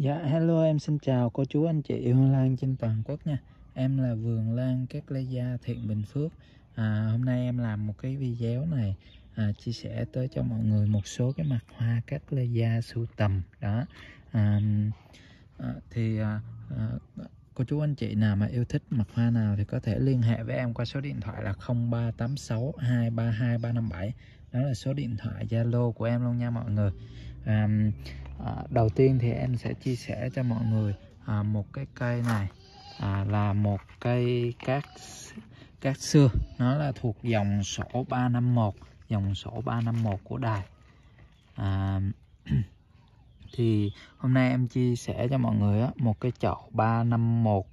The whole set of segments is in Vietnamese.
Dạ hello em xin chào cô chú anh chị yêu lan trên toàn quốc nha Em là Vườn Lan Các Lê Gia Thiện Bình Phước à, Hôm nay em làm một cái video này à, Chia sẻ tới cho mọi người một số cái mặt hoa Các Lê Gia sưu tầm đó à, à Thì à, à, cô chú anh chị nào mà yêu thích mặt hoa nào thì có thể liên hệ với em qua số điện thoại là 0386 232 357 đó là số điện thoại zalo của em luôn nha mọi người à, đầu tiên thì em sẽ chia sẻ cho mọi người à, một cái cây này à, là một cây cát cát xưa nó là thuộc dòng sổ 351 dòng sổ 351 của đài à, thì hôm nay em chia sẻ cho mọi người á, một cái chậu 351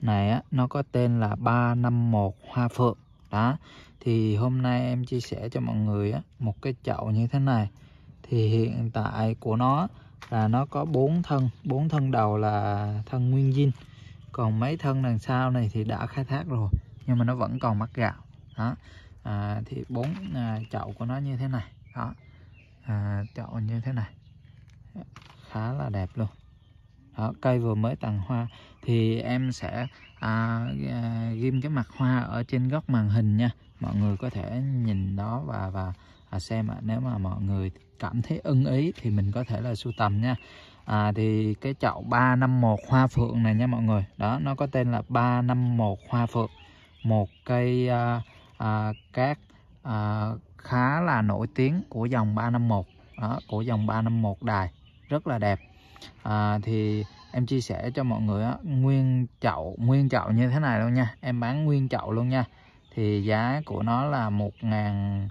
này á, nó có tên là 351 hoa phượng đó thì hôm nay em chia sẻ cho mọi người á, một cái chậu như thế này thì hiện tại của nó là nó có bốn thân bốn thân đầu là thân nguyên dinh còn mấy thân đằng sau này thì đã khai thác rồi nhưng mà nó vẫn còn mắc gạo đó à, thì bốn à, chậu của nó như thế này đó à, chậu như thế này khá là đẹp luôn đó, ờ, cây vừa mới tàn hoa thì em sẽ à, à, ghim cái mặt hoa ở trên góc màn hình nha mọi người có thể nhìn đó và và à, xem à, nếu mà mọi người cảm thấy ưng ý thì mình có thể là sưu tầm nha à, thì cái chậu 351 hoa phượng này nha mọi người đó nó có tên là 351 hoa phượng một cây à, à, cát à, khá là nổi tiếng của dòng 351 đó, của dòng 351 đài rất là đẹp à, thì em chia sẻ cho mọi người á, nguyên chậu nguyên chậu như thế này luôn nha em bán nguyên chậu luôn nha thì giá của nó là một ngàn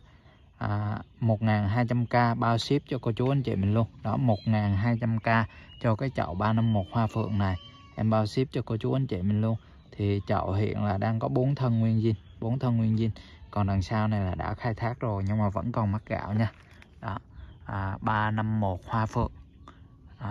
à, 1.200k bao ship cho cô chú anh chị mình luôn đó 1.200k cho cái chậu 351 hoa phượng này em bao ship cho cô chú anh chị mình luôn thì chậu hiện là đang có bốn thân nguyên dinh bốn thân nguyên dinh còn đằng sau này là đã khai thác rồi nhưng mà vẫn còn mắc gạo nha đó à, 351 hoa phượng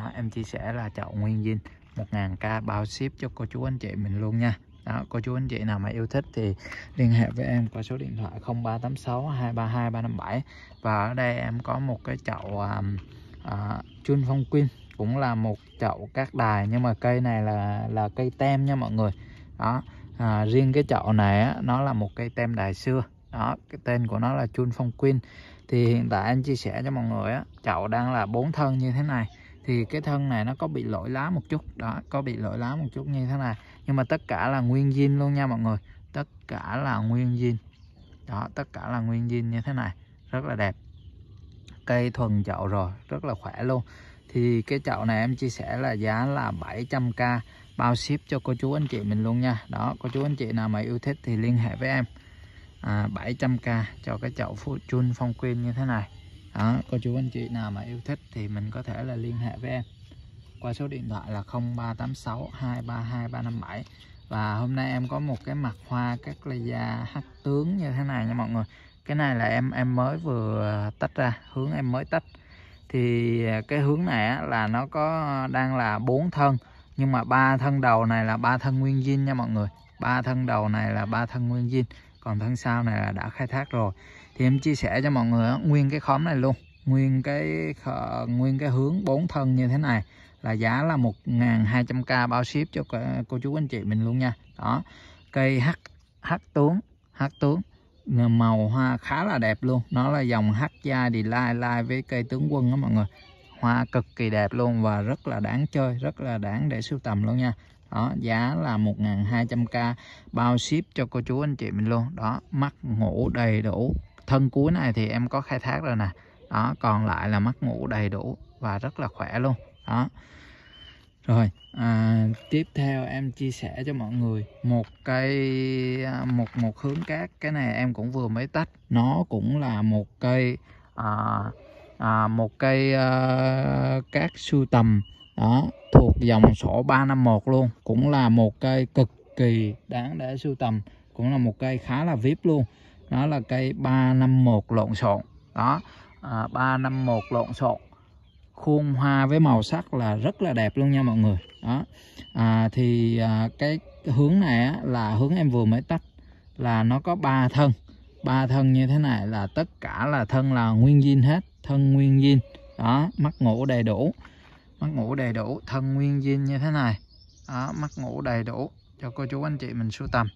đó, em chia sẻ là chậu nguyên dinh 1.000k bao ship cho cô chú anh chị mình luôn nha đó, cô chú anh chị nào mà yêu thích thì liên hệ với em qua số điện thoại 0386 232 357 và ở đây em có một cái chậu um, uh, chun phong quyên cũng là một chậu cát đài nhưng mà cây này là là cây tem nha mọi người đó à, riêng cái chậu này á, nó là một cây tem đài xưa đó cái tên của nó là chun phong quyên thì hiện tại anh chia sẻ cho mọi người á, chậu đang là bốn thân như thế này thì cái thân này nó có bị lỗi lá một chút đó có bị lỗi lá một chút như thế này nhưng mà tất cả là nguyên zin luôn nha mọi người tất cả là nguyên zin đó tất cả là nguyên zin như thế này rất là đẹp cây thuần chậu rồi rất là khỏe luôn thì cái chậu này em chia sẻ là giá là 700k bao ship cho cô chú anh chị mình luôn nha đó cô chú anh chị nào mà yêu thích thì liên hệ với em à, 700k cho cái chậu phun chun phong quyên như thế này đó cô chú anh chị nào mà yêu thích thì mình có thể là liên hệ với em qua số điện thoại là 0386 232 357 và hôm nay em có một cái mặt hoa các laya hắc tướng như thế này nha mọi người cái này là em em mới vừa tách ra hướng em mới tách thì cái hướng này á, là nó có đang là bốn thân nhưng mà ba thân đầu này là ba thân nguyên dinh nha mọi người ba thân đầu này là ba thân nguyên dinh còn thân sau này là đã khai thác rồi thì em chia sẻ cho mọi người nguyên cái khóm này luôn nguyên cái nguyên cái hướng bốn thân như thế này là giá là 1.200k bao ship cho cô chú anh chị mình luôn nha đó cây hắc hắc tướng hắc tướng màu hoa khá là đẹp luôn nó là dòng hắc gia thì lai lai với cây tướng quân đó mọi người hoa cực kỳ đẹp luôn và rất là đáng chơi rất là đáng để sưu tầm luôn nha đó giá là 1.200k bao ship cho cô chú anh chị mình luôn đó mắt ngủ đầy đủ thân cuối này thì em có khai thác rồi nè đó còn lại là mắt ngủ đầy đủ và rất là khỏe luôn đó rồi à, tiếp theo em chia sẻ cho mọi người một cây à, một một hướng cát cái này em cũng vừa mới tách nó cũng là một cây à, à, một cây à, cát sưu tầm đó thuộc dòng sổ 351 luôn cũng là một cây cực kỳ đáng để sưu tầm cũng là một cây khá là vip luôn đó là cây 351 lộn xộn đó à, 351 lộn xộn khuôn hoa với màu sắc là rất là đẹp luôn nha mọi người đó à, thì à, cái hướng này á, là hướng em vừa mới tách là nó có ba thân ba thân như thế này là tất cả là thân là nguyên zin hết thân nguyên zin đó mắt ngủ đầy đủ mắt ngủ đầy đủ thân nguyên zin như thế này đó, mắt ngủ đầy đủ cho cô chú anh chị mình sưu tầm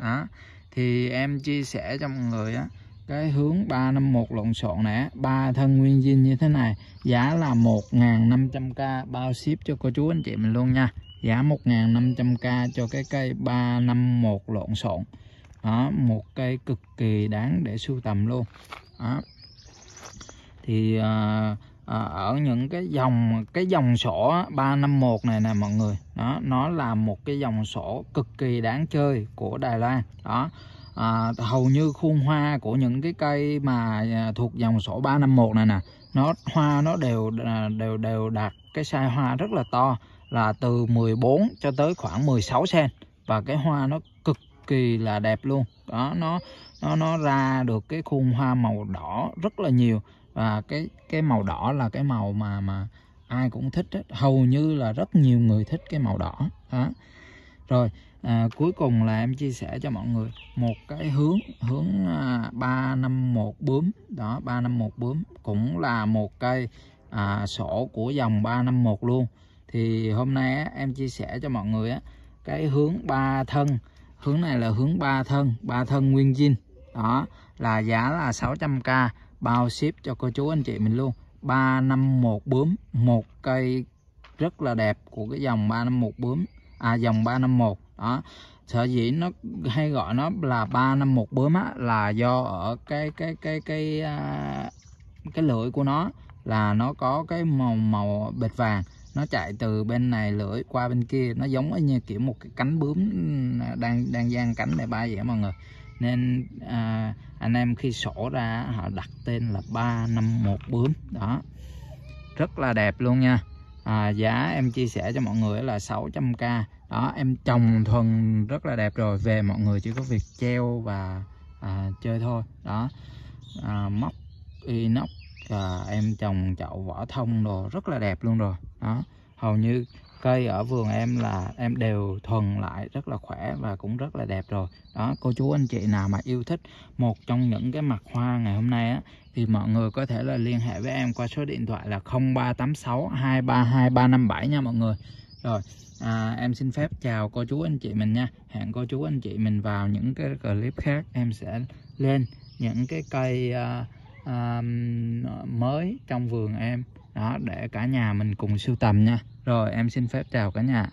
đó. thì em chia sẻ cho mọi người á cái hướng 351 lộn xộn nè ba thân nguyên zin như thế này giá là 1.500k bao ship cho cô chú anh chị mình luôn nha giá 1.500k cho cái cây 351 lộn xộn đó, một cây cực kỳ đáng để sưu tầm luôn đó. thì uh, à, ở những cái dòng cái dòng sổ 351 này nè mọi người đó nó là một cái dòng sổ cực kỳ đáng chơi của Đài Loan đó à, hầu như khuôn hoa của những cái cây mà à, thuộc dòng sổ 351 này nè nó hoa nó đều à, đều đều đạt cái sai hoa rất là to là từ 14 cho tới khoảng 16 cm và cái hoa nó cực kỳ là đẹp luôn đó nó nó nó ra được cái khuôn hoa màu đỏ rất là nhiều và cái cái màu đỏ là cái màu mà mà ai cũng thích hết. hầu như là rất nhiều người thích cái màu đỏ đó rồi à, cuối cùng là em chia sẻ cho mọi người một cái hướng hướng à, ba năm một bướm đó ba năm một bướm cũng là một cây à, sổ của dòng ba năm một luôn thì hôm nay á, em chia sẻ cho mọi người á, cái hướng ba thân hướng này là hướng ba thân ba thân nguyên zin đó là giá là 600k bao ship cho cô chú anh chị mình luôn 351 bướm một cây rất là đẹp của cái dòng 351 bướm à dòng 351 đó sở dĩ nó hay gọi nó là 351 bướm á là do ở cái cái cái cái cái, à, cái lưỡi của nó là nó có cái màu màu bệt vàng nó chạy từ bên này lưỡi qua bên kia nó giống như kiểu một cái cánh bướm ừ, đang đang dang cánh để bay vậy mọi người nên à, anh em khi sổ ra họ đặt tên là 351 bướm đó rất là đẹp luôn nha à, giá em chia sẻ cho mọi người là 600k đó em trồng thuần rất là đẹp rồi về mọi người chỉ có việc treo và à, chơi thôi đó à, móc inox à, em trồng chậu vỏ thông đồ rất là đẹp luôn rồi đó hầu như cây ở vườn em là em đều thuần lại rất là khỏe và cũng rất là đẹp rồi đó cô chú anh chị nào mà yêu thích một trong những cái mặt hoa ngày hôm nay á thì mọi người có thể là liên hệ với em qua số điện thoại là 0386 232 nha mọi người rồi à, em xin phép chào cô chú anh chị mình nha hẹn cô chú anh chị mình vào những cái clip khác em sẽ lên những cái cây uh, uh, mới trong vườn em đó để cả nhà mình cùng sưu tầm nha rồi em xin phép chào cả nhà